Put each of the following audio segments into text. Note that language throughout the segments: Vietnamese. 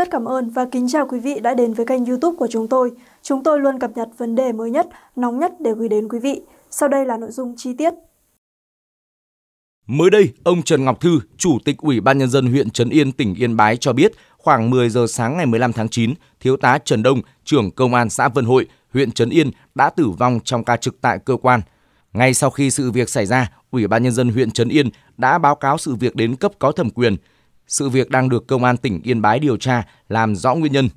Rất cảm ơn và kính chào quý vị đã đến với kênh youtube của chúng tôi. Chúng tôi luôn cập nhật vấn đề mới nhất, nóng nhất để gửi đến quý vị. Sau đây là nội dung chi tiết. Mới đây, ông Trần Ngọc Thư, Chủ tịch Ủy ban Nhân dân huyện Trấn Yên, tỉnh Yên Bái cho biết khoảng 10 giờ sáng ngày 15 tháng 9, Thiếu tá Trần Đông, trưởng Công an xã Vân Hội, huyện Trấn Yên đã tử vong trong ca trực tại cơ quan. Ngay sau khi sự việc xảy ra, Ủy ban Nhân dân huyện Trấn Yên đã báo cáo sự việc đến cấp có thẩm quyền – sự việc đang được công an tỉnh Yên Bái điều tra làm rõ nguyên nhân.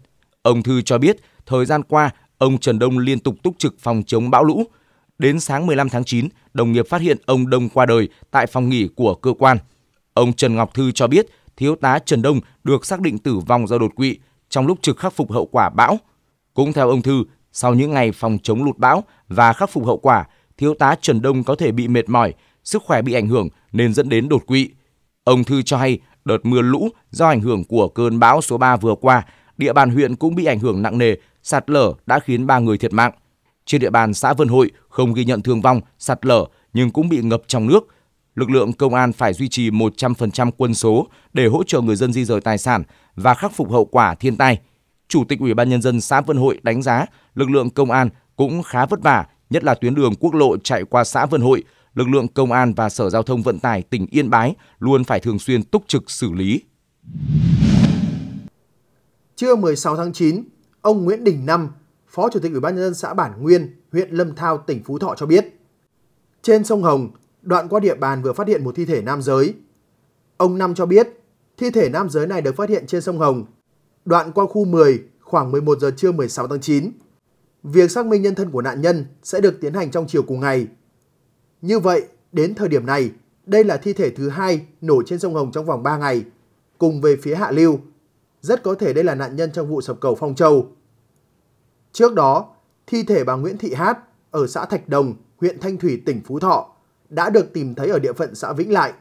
Ông Thư cho biết, thời gian qua, ông Trần Đông liên tục túc trực phòng chống bão lũ. Đến sáng 15 tháng 9, đồng nghiệp phát hiện ông Đông qua đời tại phòng nghỉ của cơ quan. Ông Trần Ngọc Thư cho biết, thiếu tá Trần Đông được xác định tử vong do đột quỵ trong lúc trực khắc phục hậu quả bão. Cũng theo ông Thư, sau những ngày phòng chống lụt bão và khắc phục hậu quả, thiếu tá Trần Đông có thể bị mệt mỏi, sức khỏe bị ảnh hưởng nên dẫn đến đột quỵ. Ông Thư cho hay đợt mưa lũ do ảnh hưởng của cơn bão số 3 vừa qua, địa bàn huyện cũng bị ảnh hưởng nặng nề, sạt lở đã khiến 3 người thiệt mạng. Trên địa bàn xã Vân Hội không ghi nhận thương vong, sạt lở nhưng cũng bị ngập trong nước. Lực lượng công an phải duy trì 100% quân số để hỗ trợ người dân di rời tài sản và khắc phục hậu quả thiên tai. Chủ tịch Ủy ban nhân dân xã Vân Hội đánh giá lực lượng công an cũng khá vất vả, nhất là tuyến đường quốc lộ chạy qua xã Vân Hội lực lượng công an và Sở Giao thông Vận tải tỉnh Yên Bái luôn phải thường xuyên túc trực xử lý. Trưa 16 tháng 9, ông Nguyễn Đình Năm, Phó Chủ tịch Ủy ban nhân dân xã Bản Nguyên, huyện Lâm Thao, tỉnh Phú Thọ cho biết, trên sông Hồng, đoạn qua địa bàn vừa phát hiện một thi thể nam giới. Ông Năm cho biết, thi thể nam giới này được phát hiện trên sông Hồng, đoạn qua khu 10 khoảng 11 giờ trưa 16 tháng 9. Việc xác minh nhân thân của nạn nhân sẽ được tiến hành trong chiều cùng ngày. Như vậy, đến thời điểm này, đây là thi thể thứ hai nổi trên sông Hồng trong vòng 3 ngày, cùng về phía hạ lưu. Rất có thể đây là nạn nhân trong vụ sập cầu Phong Châu. Trước đó, thi thể bà Nguyễn Thị Hát ở xã Thạch Đồng, huyện Thanh Thủy, tỉnh Phú Thọ đã được tìm thấy ở địa phận xã Vĩnh Lại.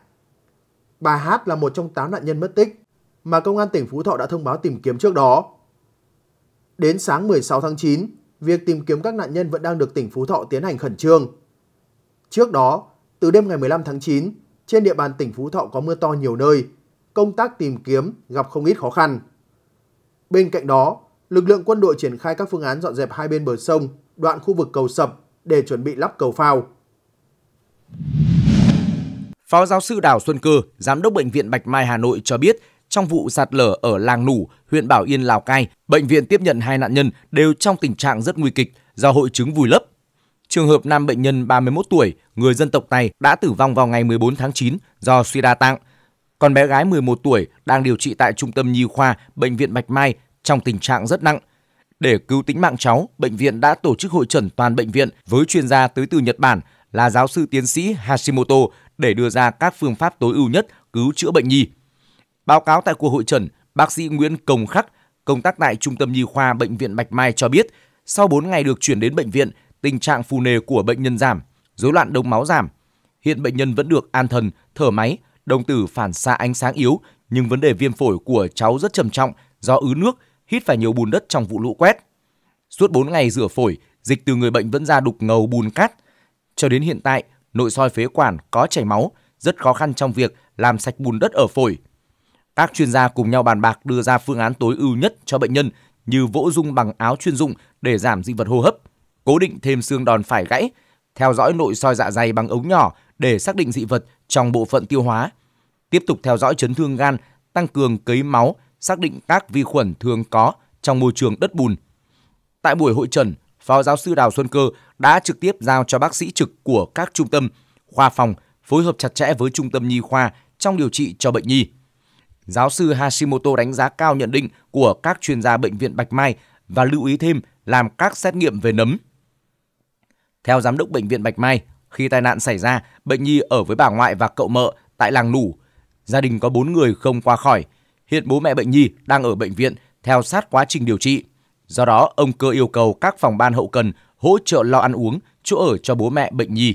Bà Hát là một trong 8 nạn nhân mất tích mà công an tỉnh Phú Thọ đã thông báo tìm kiếm trước đó. Đến sáng 16 tháng 9, việc tìm kiếm các nạn nhân vẫn đang được tỉnh Phú Thọ tiến hành khẩn trương. Trước đó, từ đêm ngày 15 tháng 9, trên địa bàn tỉnh Phú Thọ có mưa to nhiều nơi, công tác tìm kiếm gặp không ít khó khăn. Bên cạnh đó, lực lượng quân đội triển khai các phương án dọn dẹp hai bên bờ sông, đoạn khu vực cầu sập để chuẩn bị lắp cầu phao. Phó giáo sư Đào Xuân Cơ, Giám đốc Bệnh viện Bạch Mai Hà Nội cho biết, trong vụ sạt lở ở làng Nủ, huyện Bảo Yên, Lào Cai, bệnh viện tiếp nhận hai nạn nhân đều trong tình trạng rất nguy kịch do hội chứng vùi lấp Trường hợp nam bệnh nhân 31 tuổi, người dân tộc này đã tử vong vào ngày 14 tháng 9 do suy đa tạng. Còn bé gái 11 tuổi đang điều trị tại Trung tâm Nhi khoa Bệnh viện Bạch Mai trong tình trạng rất nặng. Để cứu tính mạng cháu, bệnh viện đã tổ chức hội trần toàn bệnh viện với chuyên gia tới từ Nhật Bản là giáo sư tiến sĩ Hashimoto để đưa ra các phương pháp tối ưu nhất cứu chữa bệnh nhi. Báo cáo tại cuộc hội trần, bác sĩ Nguyễn Công Khắc, công tác tại Trung tâm Nhi khoa Bệnh viện Bạch Mai cho biết, sau 4 ngày được chuyển đến bệnh viện tình trạng phù nề của bệnh nhân giảm, rối loạn đông máu giảm. Hiện bệnh nhân vẫn được an thần, thở máy, đồng tử phản xạ ánh sáng yếu, nhưng vấn đề viêm phổi của cháu rất trầm trọng do ứ nước, hít phải nhiều bùn đất trong vụ lũ quét. Suốt 4 ngày rửa phổi, dịch từ người bệnh vẫn ra đục ngầu bùn cát. Cho đến hiện tại, nội soi phế quản có chảy máu, rất khó khăn trong việc làm sạch bùn đất ở phổi. Các chuyên gia cùng nhau bàn bạc đưa ra phương án tối ưu nhất cho bệnh nhân như vỗ dung bằng áo chuyên dụng để giảm dị vật hô hấp, cố định thêm xương đòn phải gãy, theo dõi nội soi dạ dày bằng ống nhỏ để xác định dị vật trong bộ phận tiêu hóa. Tiếp tục theo dõi chấn thương gan, tăng cường cấy máu, xác định các vi khuẩn thường có trong môi trường đất bùn. Tại buổi hội trần, Phó giáo sư Đào Xuân Cơ đã trực tiếp giao cho bác sĩ trực của các trung tâm, khoa phòng phối hợp chặt chẽ với trung tâm nhi khoa trong điều trị cho bệnh nhi. Giáo sư Hashimoto đánh giá cao nhận định của các chuyên gia bệnh viện Bạch Mai và lưu ý thêm làm các xét nghiệm về nấm. Theo giám đốc bệnh viện Bạch Mai, khi tai nạn xảy ra, bệnh nhi ở với bà ngoại và cậu mợ tại làng Nủ. Gia đình có 4 người không qua khỏi. Hiện bố mẹ bệnh nhi đang ở bệnh viện theo sát quá trình điều trị. Do đó, ông Cơ yêu cầu các phòng ban hậu cần hỗ trợ lo ăn uống, chỗ ở cho bố mẹ bệnh nhi.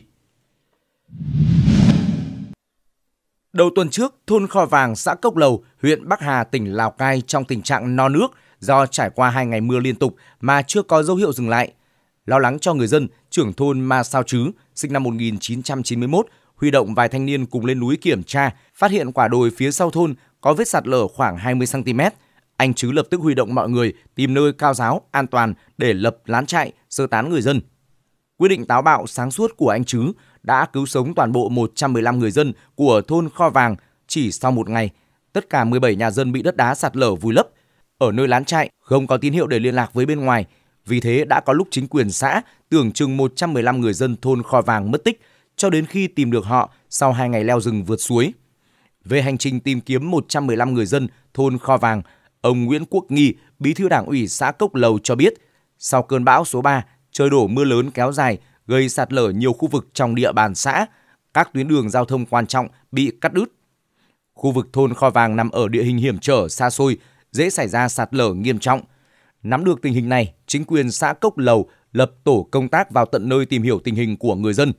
Đầu tuần trước, thôn Kho Vàng, xã Cốc Lầu, huyện Bắc Hà, tỉnh Lào Cai trong tình trạng no nước do trải qua hai ngày mưa liên tục mà chưa có dấu hiệu dừng lại – Lo lắng cho người dân, trưởng thôn Ma Sao Chứ, sinh năm 1991, huy động vài thanh niên cùng lên núi kiểm tra, phát hiện quả đồi phía sau thôn có vết sạt lở khoảng 20 cm. Anh Chứ lập tức huy động mọi người tìm nơi cao giáo, an toàn để lập lán trại, sơ tán người dân. Quyết định táo bạo sáng suốt của anh Chứ đã cứu sống toàn bộ 115 người dân của thôn Kho Vàng chỉ sau một ngày. Tất cả 17 nhà dân bị đất đá sạt lở vùi lấp. Ở nơi lán trại, không có tín hiệu để liên lạc với bên ngoài, vì thế đã có lúc chính quyền xã tưởng chừng 115 người dân thôn Kho Vàng mất tích cho đến khi tìm được họ sau 2 ngày leo rừng vượt suối. Về hành trình tìm kiếm 115 người dân thôn Kho Vàng, ông Nguyễn Quốc Nghi, bí thư đảng ủy xã Cốc Lầu cho biết, sau cơn bão số 3, trời đổ mưa lớn kéo dài gây sạt lở nhiều khu vực trong địa bàn xã, các tuyến đường giao thông quan trọng bị cắt đứt. Khu vực thôn Kho Vàng nằm ở địa hình hiểm trở xa xôi, dễ xảy ra sạt lở nghiêm trọng – Nắm được tình hình này, chính quyền xã Cốc Lầu lập tổ công tác vào tận nơi tìm hiểu tình hình của người dân.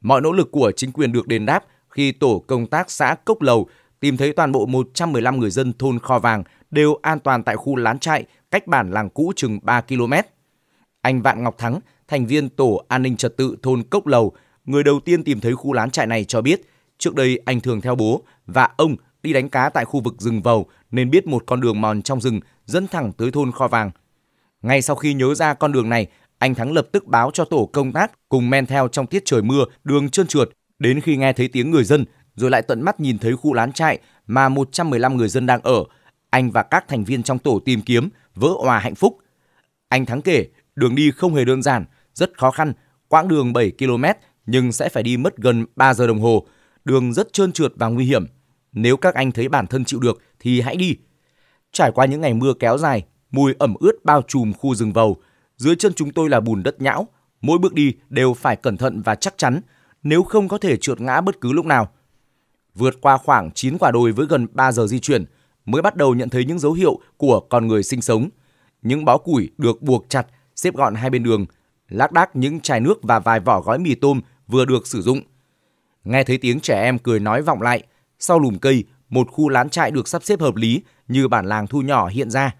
Mọi nỗ lực của chính quyền được đền đáp khi tổ công tác xã Cốc Lầu tìm thấy toàn bộ 115 người dân thôn Kho Vàng đều an toàn tại khu lán trại cách bản làng cũ chừng 3 km. Anh Vạn Ngọc Thắng, thành viên tổ an ninh trật tự thôn Cốc Lầu, người đầu tiên tìm thấy khu lán trại này cho biết, trước đây anh thường theo bố và ông đi đánh cá tại khu vực rừng Vầu nên biết một con đường mòn trong rừng dẫn thẳng tới thôn kho vàng. Ngay sau khi nhớ ra con đường này, anh Thắng lập tức báo cho tổ công tác cùng men theo trong tiết trời mưa, đường trơn trượt, đến khi nghe thấy tiếng người dân, rồi lại tận mắt nhìn thấy khu lán trại mà 115 người dân đang ở, anh và các thành viên trong tổ tìm kiếm vỡ hòa hạnh phúc. Anh Thắng kể, đường đi không hề đơn giản, rất khó khăn, quãng đường 7 km nhưng sẽ phải đi mất gần 3 giờ đồng hồ, đường rất trơn trượt và nguy hiểm. Nếu các anh thấy bản thân chịu được thì hãy đi, Trải qua những ngày mưa kéo dài, mùi ẩm ướt bao trùm khu rừng vầu. Dưới chân chúng tôi là bùn đất nhão, mỗi bước đi đều phải cẩn thận và chắc chắn, nếu không có thể trượt ngã bất cứ lúc nào. Vượt qua khoảng 9 quả đồi với gần 3 giờ di chuyển, mới bắt đầu nhận thấy những dấu hiệu của con người sinh sống. Những bó củi được buộc chặt, xếp gọn hai bên đường, lác đác những chai nước và vài vỏ gói mì tôm vừa được sử dụng. Nghe thấy tiếng trẻ em cười nói vọng lại, sau lùm cây một khu lán trại được sắp xếp hợp lý như bản làng thu nhỏ hiện ra.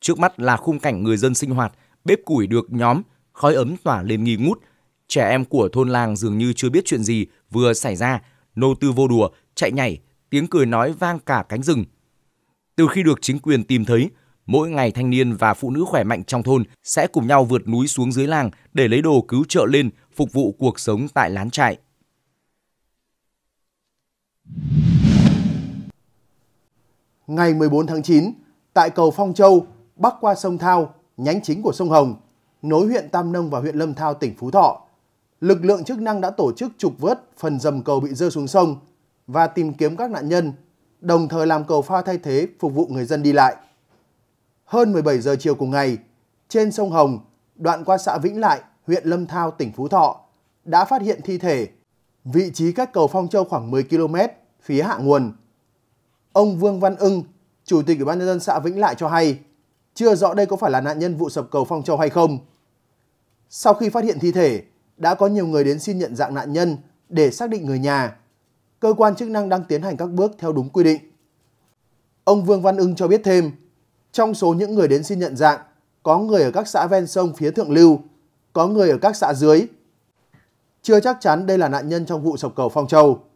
Trước mắt là khung cảnh người dân sinh hoạt, bếp củi được nhóm, khói ấm tỏa lên nghi ngút. Trẻ em của thôn làng dường như chưa biết chuyện gì vừa xảy ra, nô tư vô đùa, chạy nhảy, tiếng cười nói vang cả cánh rừng. Từ khi được chính quyền tìm thấy, mỗi ngày thanh niên và phụ nữ khỏe mạnh trong thôn sẽ cùng nhau vượt núi xuống dưới làng để lấy đồ cứu trợ lên phục vụ cuộc sống tại lán trại. Ngày 14 tháng 9, tại cầu Phong Châu, bắc qua sông Thao, nhánh chính của sông Hồng, nối huyện Tam Nông và huyện Lâm Thao tỉnh Phú Thọ, lực lượng chức năng đã tổ chức trục vớt phần dầm cầu bị rơi xuống sông và tìm kiếm các nạn nhân, đồng thời làm cầu pha thay thế phục vụ người dân đi lại. Hơn 17 giờ chiều cùng ngày, trên sông Hồng, đoạn qua xã Vĩnh Lại, huyện Lâm Thao, tỉnh Phú Thọ, đã phát hiện thi thể. Vị trí cách cầu Phong Châu khoảng 10 km, phía hạ nguồn, Ông Vương Văn Ưng, Chủ tịch Ủy ban nhân dân xã Vĩnh Lại cho hay, chưa rõ đây có phải là nạn nhân vụ sập cầu Phong Châu hay không. Sau khi phát hiện thi thể, đã có nhiều người đến xin nhận dạng nạn nhân để xác định người nhà. Cơ quan chức năng đang tiến hành các bước theo đúng quy định. Ông Vương Văn Ưng cho biết thêm, trong số những người đến xin nhận dạng, có người ở các xã ven sông phía thượng lưu, có người ở các xã dưới. Chưa chắc chắn đây là nạn nhân trong vụ sập cầu Phong Châu.